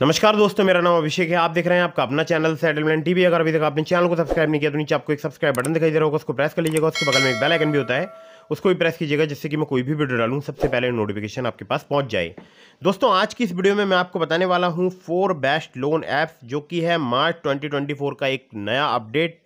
नमस्कार दोस्तों मेरा नाम अभिषेक है आप देख रहे हैं आपका अपना चैनल सेटलमेंट टीवी अगर अभी तक आपने चैनल को सब्सक्राइब नहीं किया तो नीचे आपको एक सब्सक्राइब बटन दिखाई दे रहा होगा उसको प्रेस कर लीजिएगा उसके बगल में एक बेल आइकन भी होता है उसको भी प्रेस कीजिएगा जिससे कि मैं कोई भी वीडियो डालूँ सबसे पहले नोटिफिकेशन आपके पास पहुँच जाए दोस्तों आज की इस वीडियो में मैं आपको बताने वाला हूँ फोर बेस्ट लोन ऐप्स जो कि है मार्च ट्वेंटी का एक नया अपडेट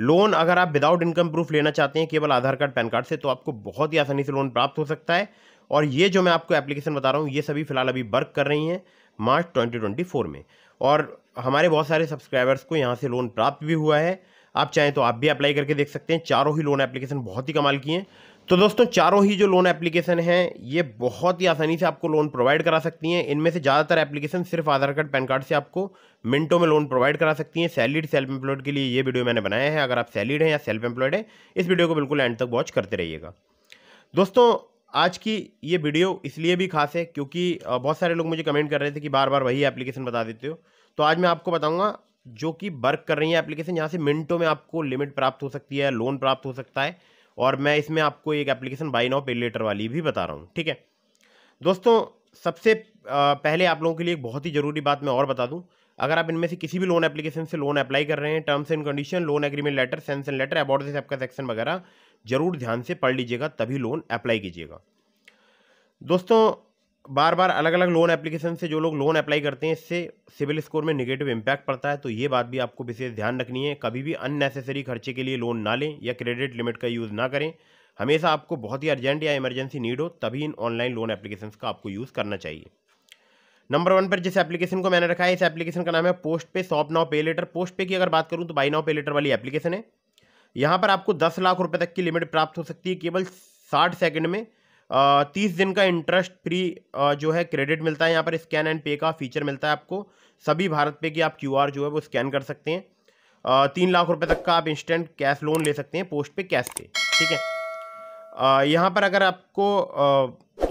लोन अगर आप विदाउट इनकम प्रूफ लेना चाहते हैं केवल आधार कार्ड पैन कार्ड से तो आपको बहुत ही आसानी से लोन प्राप्त हो सकता है और ये जो मैं आपको एप्लीकेशन बता रहा हूँ ये सभी फिलहाल अभी वर्क कर रही हैं मार्च 2024 में और हमारे बहुत सारे सब्सक्राइबर्स को यहाँ से लोन प्राप्त भी हुआ है आप चाहें तो आप भी अप्लाई करके देख सकते हैं चारों ही लोन एप्लीकेशन बहुत ही कमाल की हैं तो दोस्तों चारों ही जो लोन एप्लीकेशन हैं ये बहुत ही आसानी से आपको लोन प्रोवाइड करा सकती हैं इनमें से ज़्यादातर एप्लीकेशन सिर्फ आधार कार्ड पैन कार्ड से आपको मिनटों में लोन प्रोवाइड करा सकती हैं सैलरीड सेल्फ एम्प्लॉयड के लिए ये वीडियो मैंने बनाया है अगर आप सैलरीड हैं या सेल्फ एम्प्लॉयड है इस वीडियो को बिल्कुल एंड तक वॉच करते रहिएगा दोस्तों आज की ये वीडियो इसलिए भी खास है क्योंकि बहुत सारे लोग मुझे कमेंट कर रहे थे कि बार बार वही एप्लीकेशन बता देते हो तो आज मैं आपको बताऊंगा जो कि वर्क कर रही है एप्लीकेशन यहाँ से मिनटों में आपको लिमिट प्राप्त हो सकती है लोन प्राप्त हो सकता है और मैं इसमें आपको एक application buy now pay later वाली भी बता रहा हूँ ठीक है दोस्तों सबसे पहले आप लोगों के लिए एक बहुत ही ज़रूरी बात मैं और बता दूँ अगर आप इनमें से किसी भी लोन एप्लीकेशन से लोन अप्लाई कर रहे हैं terms and condition loan agreement letter sanction letter about this आपका सेक्शन वगैरह ज़रूर ध्यान से पढ़ लीजिएगा तभी लोन अप्लाई कीजिएगा दोस्तों बार बार अलग अलग लोन एप्लीकेशन से जो लोग लोन अप्लाई करते हैं इससे सिविल स्कोर में निगेटिव इम्पैक्ट पड़ता है तो ये बात भी आपको विशेष ध्यान रखनी है कभी भी अननेसेसरी खर्चे के लिए लोन ना लें या क्रेडिट लिमिट का यूज़ ना करें हमेशा आपको बहुत ही अर्जेंट या इमरजेंसी नीड हो तभी इन ऑनलाइन लोन एप्लीकेशन का आपको यूज़ करना चाहिए नंबर वन पर जिस एप्लीकेशन को मैंने रखा है इस एप्लीकेशन का नाम है पोस्ट पे सॉप नाव पे लेटर पोस्ट पे की अगर बात करूँ तो बाई नाव पे लेटर वाली एप्लीकेशन है यहाँ पर आपको दस लाख रुपए तक की लिमिट प्राप्त हो सकती है केवल साठ सेकंड में तीस दिन का इंटरेस्ट फ्री जो है क्रेडिट मिलता है यहाँ पर स्कैन एंड पे का फीचर मिलता है आपको सभी भारत पे की आप क्यू जो है वो स्कैन कर सकते हैं तीन लाख रुपए तक का आप इंस्टेंट कैश लोन ले सकते हैं पोस्ट पे कैश पे ठीक है यहाँ पर अगर आपको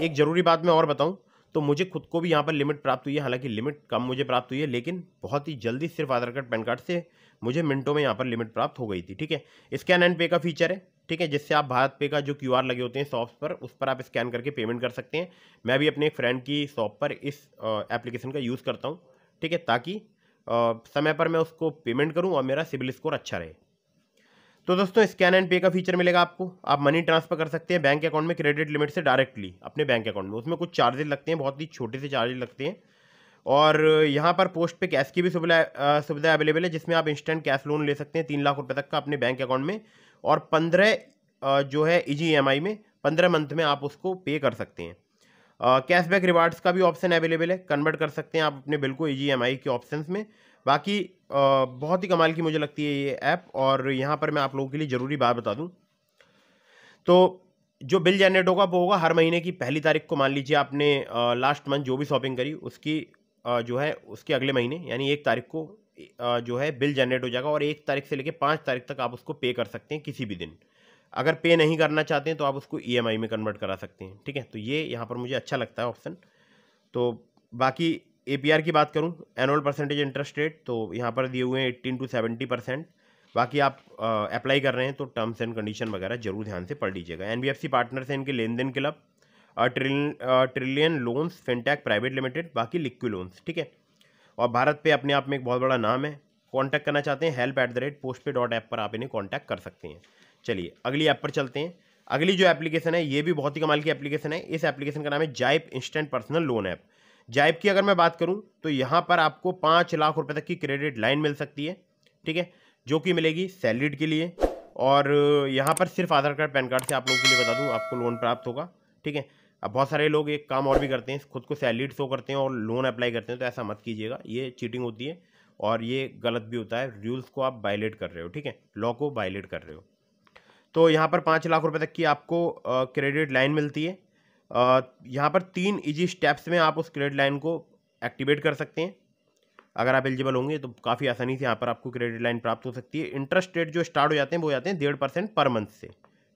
एक ज़रूरी बात मैं और बताऊँ तो मुझे खुद को भी यहाँ पर लिमिट प्राप्त हुई है हालांकि लिमिट कम मुझे प्राप्त हुई है लेकिन बहुत ही जल्दी सिर्फ आधार कार्ड पैन कार्ड से मुझे मिनटों में यहाँ पर लिमिट प्राप्त हो गई थी ठीक है स्कैन एंड पे का फीचर है ठीक है जिससे आप भारत पे का जो क्यू लगे होते हैं शॉप्स पर उस पर आप स्कैन करके पेमेंट कर सकते हैं मैं भी अपने एक फ्रेंड की शॉप पर इस एप्लीकेशन का यूज़ करता हूँ ठीक है ताकि समय पर मैं उसको पेमेंट करूँ और मेरा सिविल स्कोर अच्छा रहे तो दोस्तों स्कैन एंड पे का फीचर मिलेगा आपको आप मनी ट्रांसफर कर सकते हैं बैंक अकाउंट में क्रेडिट लिमिट से डायरेक्टली अपने बैंक अकाउंट में उसमें कुछ चार्जेस लगते हैं बहुत ही छोटे से चार्जेस लगते हैं और यहाँ पर पोस्ट पे कैश की भी सुविधा सुविधा अवेलेबल है जिसमें आप इंस्टेंट कैश लोन ले सकते हैं तीन लाख रुपये तक का अपने बैंक अकाउंट में और पंद्रह जो है ई e e में पंद्रह मंथ में आप उसको पे कर सकते हैं कैशबैक रिवार्ड्स का भी ऑप्शन अवेलेबल है कन्वर्ट कर सकते हैं आप अपने बिल को ई e के ऑप्शन में बाकी बहुत ही कमाल की मुझे लगती है ये ऐप और यहाँ पर मैं आप लोगों के लिए ज़रूरी बात बता दूँ तो जो बिल जनरेट होगा वो होगा हर महीने की पहली तारीख को मान लीजिए आपने लास्ट मंथ जो भी शॉपिंग करी उसकी जो है उसके अगले महीने यानी एक तारीख को जो है बिल जनरेट हो जाएगा और एक तारीख से लेकर पाँच तारीख तक आप उसको पे कर सकते हैं किसी भी दिन अगर पे नहीं करना चाहते हैं तो आप उसको ई e में कन्वर्ट करा सकते हैं ठीक है तो ये यहाँ पर मुझे अच्छा लगता है ऑप्शन तो बाकी ए की बात करूँ एनुअल परसेंटेज इंटरेस्ट रेट तो यहाँ पर दिए हुए हैं एट्टीन टू सेवेंटी परसेंट बाकी आप अप्लाई कर रहे हैं तो टर्म्स एंड कंडीशन वगैरह जरूर ध्यान से पढ़ लीजिएगा N B F C partner इनके लेन देन club trillion loans fintech private limited बाकी लिक्विड लोन्स ठीक है और भारत पे अपने आप में एक बहुत बड़ा नाम है कॉन्टैक्ट करना चाहते हैं help at the rate PostPe dot app पर आप इन्हें कॉन्टैक्ट कर सकते हैं चलिए अगली ऐप पर चलते हैं अगली जो एप्लीकेशन है ये भी बहुत ही कमाल की एप्लीकेशन है इस एप्लीकेशन का नाम है Zype instant personal loan app Zype की अगर मैं बात करूँ तो यहाँ पर आपको पाँच लाख रुपये तक की क्रेडिट लाइन मिल सकती है ठीक है जो कि मिलेगी सैलरीड के लिए और यहाँ पर सिर्फ आधार कार्ड पैन कार्ड से आप लोगों के लिए बता दूँ आपको लोन प्राप्त होगा ठीक है अब बहुत सारे लोग एक काम और भी करते हैं खुद को सैलरीड शो करते हैं और लोन अप्लाई करते हैं तो ऐसा मत कीजिएगा ये चीटिंग होती है और ये गलत भी होता है रूल्स को आप वायलेट कर रहे हो ठीक है लॉ को वायलेट कर रहे हो तो यहाँ पर पाँच लाख रुपए तक की आपको क्रेडिट लाइन मिलती है यहाँ पर तीन इजी स्टेप्स में आप उस क्रेडिट लाइन को एक्टिवेट कर सकते हैं अगर आप एलिजिबल होंगे तो काफ़ी आसानी से यहाँ पर आपको क्रेडिट लाइन प्राप्त हो सकती है इंटरेस्ट रेट जो स्टार्ट हो जाते हैं वो जाते हैं डेढ़ परसेंट पर मंथ से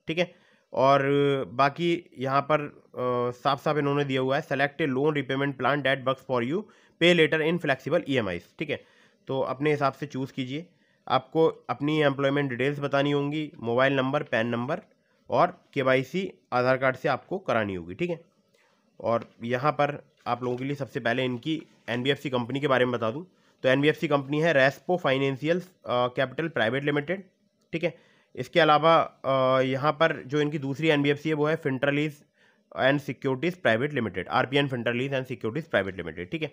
ठीक है और बाकी यहाँ पर साफ साफ इन्होंने दिया हुआ है select a loan repayment plan that works for you pay later in flexible E ठीक है तो अपने हिसाब से चूज़ कीजिए आपको अपनी एम्प्लॉयमेंट डिटेल्स बतानी होंगी मोबाइल नंबर पैन नंबर और के आधार कार्ड से आपको करानी होगी ठीक है और यहाँ पर आप लोगों के लिए सबसे पहले इनकी एन कंपनी के बारे में बता दूँ तो एन कंपनी है Respo financial capital private limited ठीक है इसके अलावा यहाँ पर जो इनकी दूसरी एन है वो है Fintrelease and securities private limited R P N Fintrelease and securities private limited ठीक है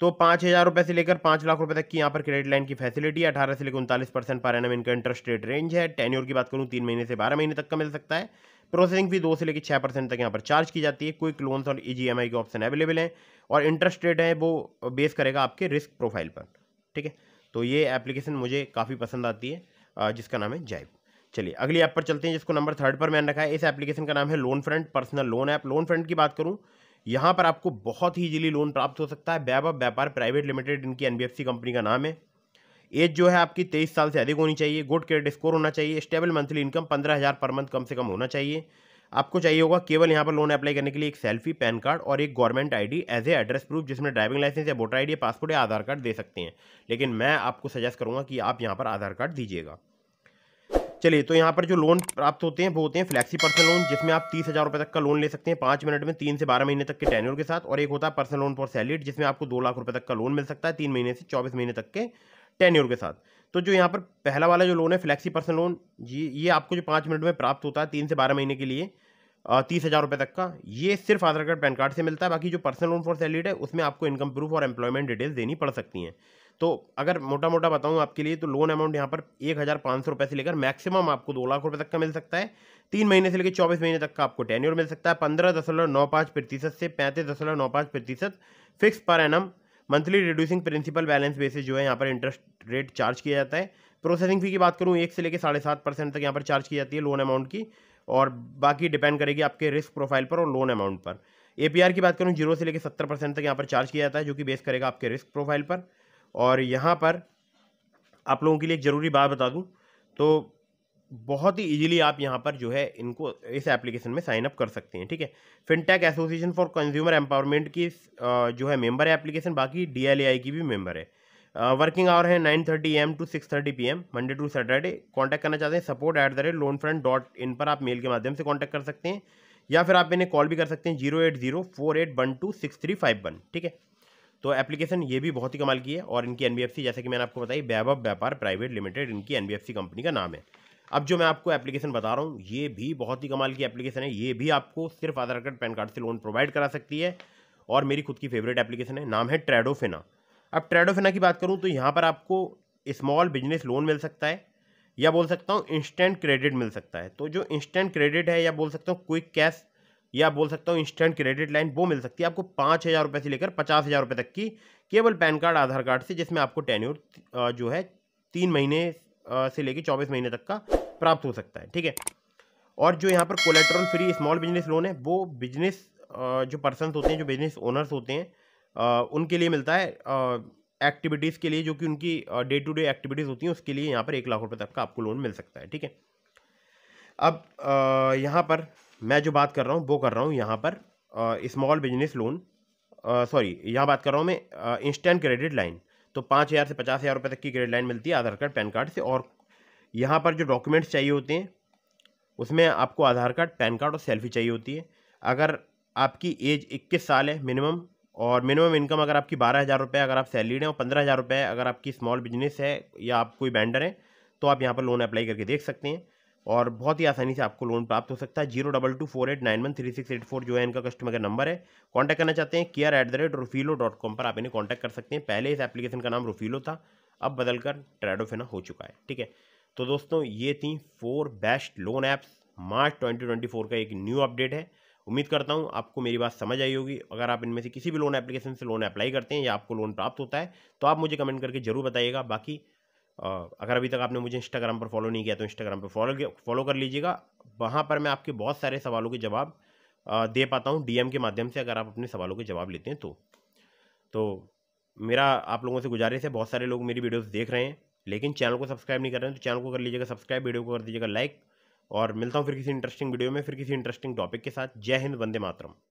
तो पाँच हज़ार रुपये से लेकर पाँच लाख रुपये तक की यहाँ पर क्रेडिट लाइन की फैसिलिटी है अठारह से लेकर उनतालीस परसेंट पर एनम इनका इंटरेस्ट रेट रेंज है टेन ईयर की बात करूँ तीन महीने से बारह महीने तक का मिल सकता है प्रोसेसिंग फी दो से लेकर छः परसेंट तक यहाँ पर चार्ज की जाती है क्विक लोन्स और ई e के ऑप्शन अवेलेबल हैं और इंटरेस्ट रेट है वो बेस करेगा आपके रिस्क प्रोफाइल पर ठीक है तो ये एप्लीकेशन मुझे काफ़ी पसंद आती है जिसका नाम है जाइव चलिए अगली ऐप पर चलते हैं जिसको नंबर थर्ड पर मैंने रखा है इस एप्लीकेशन का नाम है LoanFront personal loan app LoanFront की बात करूँ यहाँ पर आपको बहुत ही ईजिली लोन प्राप्त हो सकता है बैब व्यापार प्राइवेट लिमिटेड इनकी एनबीएफसी कंपनी का नाम है एज जो है आपकी तेईस साल से अधिक होनी चाहिए गुड क्रेडिट स्कोर होना चाहिए स्टेबल मंथली इनकम पंद्रह हज़ार पर मंथ कम से कम होना चाहिए आपको चाहिए होगा केवल यहाँ पर लोन अप्लाई करने के लिए एक सेल्फी पैन कार्ड और एक government ID as a address proof जिसमें ड्राइविंग लाइसेंस या वोटर आईडी पासपोर्ट या आधार कार्ड दे सकते हैं लेकिन मैं आपको सजेस्ट करूँगा कि आप यहाँ पर आधार कार्ड दीजिएगा चलिए तो यहाँ पर जो लोन प्राप्त होते हैं वो होते हैं फ्लैक्सी पर्सनल लोन जिसमें आप तीस हज़ार रुपये तक का लोन ले सकते हैं पाँच मिनट में तीन से बारह महीने तक के टेन्योर के साथ और एक होता है पर्सनल लोन फॉर सैलरीड जिसमें आपको दो लाख रुपये तक का लोन मिल सकता है तीन महीने से चौबीस महीने तक के टेन्योर के साथ तो जो यहाँ पर पहला वाला जो लोन है फ्लैक्सी पर्सनल लोन ये ये आपको जो पाँच मिनट में प्राप्त होता है तीन से बारह महीने के लिए तीस हज़ार रुपये तक का ये सिर्फ आधार कार्ड पैन कार्ड से मिलता है बाकी जो पर्सनल लोन फॉर सैलरीड है उसमें आपको इनकम प्रूफ और एम्प्लॉयमेंट डिटेल्स देनी पड़ सकती हैं तो अगर मोटा मोटा बताऊँ आपके लिए तो लोन अमाउंट यहाँ पर एक हज़ार पाँच सौ रुपये से लेकर मैक्सिमम आपको दो लाख रुपये तक का मिल सकता है तीन महीने से लेकर चौबीस महीने तक का आपको टेन्योर मिल सकता है पंद्रह दशमलव नौ पाँच प्रतिशत से पैंतीस दशमलव नौ पाँच प्रतिशत फिक्स पर an monthly reducing principal balance basis जो है यहाँ पर इंटरेस्ट रेट चार्ज किया जाता है प्रोसेसिंग फी की बात करूँ एक से लेकर साढ़े सात परसेंट तक यहाँ पर चार्ज की जाती है लोन अमाउंट की और बाकी डिपेंड करेगी आपके रिस्क प्रोफाइल पर और लोन अमाउंट पर ए की बात करूँ जीरो से लेकर सत्तर परसेंट तक यहाँ पर चार्ज किया जाता है जो कि बेस करेगा आपके रिस्क प्रोफाइल पर और यहाँ पर आप लोगों के लिए एक ज़रूरी बात बता दूँ तो बहुत ही इजीली आप यहाँ पर जो है इनको इस एप्लीकेशन में साइन अप कर सकते हैं ठीक है fintech association for consumer empowerment की जो है मेंबर है एप्लीकेशन बाकी डी की भी मेंबर है वर्किंग आवर है nine thirty AM to six thirty P M Monday to Saturday contact करना चाहते हैं support at the rate loan friend dot in पर आप मेल के माध्यम से कॉन्टैक्ट कर सकते हैं या फिर आप इन्हें कॉल भी कर सकते हैं zero eight zero four eight one two six three five one ठीक है तो एप्लीकेशन ये भी बहुत ही कमाल की है और इनकी एन जैसे कि मैंने आपको बताई वैभव व्यापार प्राइवेट लिमिटेड इनकी एन कंपनी का नाम है अब जो मैं आपको एप्लीकेशन बता रहा हूँ ये भी बहुत ही कमाल की एप्लीकेशन है ये भी आपको सिर्फ आधार कार्ड पैन कार्ड से लोन प्रोवाइड करा सकती है और मेरी खुद की फेवरेट एप्लीकेशन है नाम है ट्रेडोफेना अब ट्रेडोफेना की बात करूँ तो यहाँ पर आपको स्मॉल बिजनेस लोन मिल सकता है या बोल सकता हूँ इंस्टेंट क्रेडिट मिल सकता है तो जो इंस्टेंट क्रेडिट है या बोल सकता हूँ क्विक कैश या बोल सकता हूँ इंस्टेंट क्रेडिट लाइन वो मिल सकती है आपको पाँच हज़ार रुपये से लेकर पचास हज़ार रुपये तक की केवल पैन कार्ड आधार कार्ड से जिसमें आपको टेन्यूर जो है तीन महीने से लेकर चौबीस महीने तक का प्राप्त हो सकता है ठीक है और जो यहाँ पर collateral free small business loan है वो बिजनेस जो पर्सन होते हैं जो बिजनेस ओनर्स होते हैं उनके लिए मिलता है एक्टिविटीज़ के लिए जो कि उनकी डे टू डे एक्टिविटीज़ होती हैं उसके लिए यहाँ पर एक लाख रुपये तक का आपको लोन मिल सकता है ठीक है अब यहाँ पर मैं जो बात कर रहा हूँ वो कर रहा हूँ यहाँ पर स्मॉल बिजनेस लोन सॉरी यहाँ बात कर रहा हूँ मैं इंस्टेंट क्रेडिट लाइन तो पाँच हज़ार से पचास हज़ार रुपये तक की क्रेडिट लाइन मिलती है आधार कार्ड पैन कार्ड से और यहाँ पर जो डॉक्यूमेंट्स चाहिए होते हैं उसमें आपको आधार कार्ड पैन कार्ड और सेल्फी चाहिए होती है अगर आपकी एज इक्कीस साल है मिनिमम और मिनिमम इनकम अगर आपकी बारह हज़ार रुपये अगर आप सैलरीड हैं और पंद्रह हज़ार रुपये अगर आपकी स्मॉल बिजनेस है या आप कोई बैंडर हैं तो आप यहाँ पर लोन अप्लाई करके देख सकते हैं और बहुत ही आसानी से आपको लोन प्राप्त हो सकता है zero double two four eight nine one three six eight four जो है इनका कस्टमर का नंबर है कांटेक्ट करना चाहते हैं care at the rate Rufilo dot com पर आप इन्हें कांटेक्ट कर सकते हैं पहले इस एप्लीकेशन का नाम रोफीलो था अब बदलकर ट्रेडोफेना हो चुका है ठीक है तो दोस्तों ये थी four best loan apps March twenty twenty four का एक न्यू अपडेट है उम्मीद करता हूँ आपको मेरी बात समझ आई होगी अगर आप इनमें से किसी भी लोन एप्लीकेशन से लोन अप्लाई करते हैं या आपको लोन प्राप्त होता है तो आप मुझे कमेंट करके जरूर बताइएगा बाकी अगर अभी तक आपने मुझे इंस्टाग्राम पर फॉलो नहीं किया तो इंस्टाग्राम पर फॉलो फॉलो कर लीजिएगा वहाँ पर मैं आपके बहुत सारे सवालों के जवाब दे पाता हूँ डीएम के माध्यम से अगर आप अपने सवालों के जवाब लेते हैं तो तो मेरा आप लोगों से गुजारिश है बहुत सारे लोग मेरी वीडियोस देख रहे हैं लेकिन चैनल को सब्सक्राइब नहीं कर रहे हैं तो चैनल को कर लीजिएगा सब्सक्राइब वीडियो को कर दीजिएगा लाइक और मिलता हूँ फिर किसी इंटरेस्टिंग वीडियो में फिर किसी इंटरेस्टिंग टॉपिक के साथ जय हिंद वंदे मातरम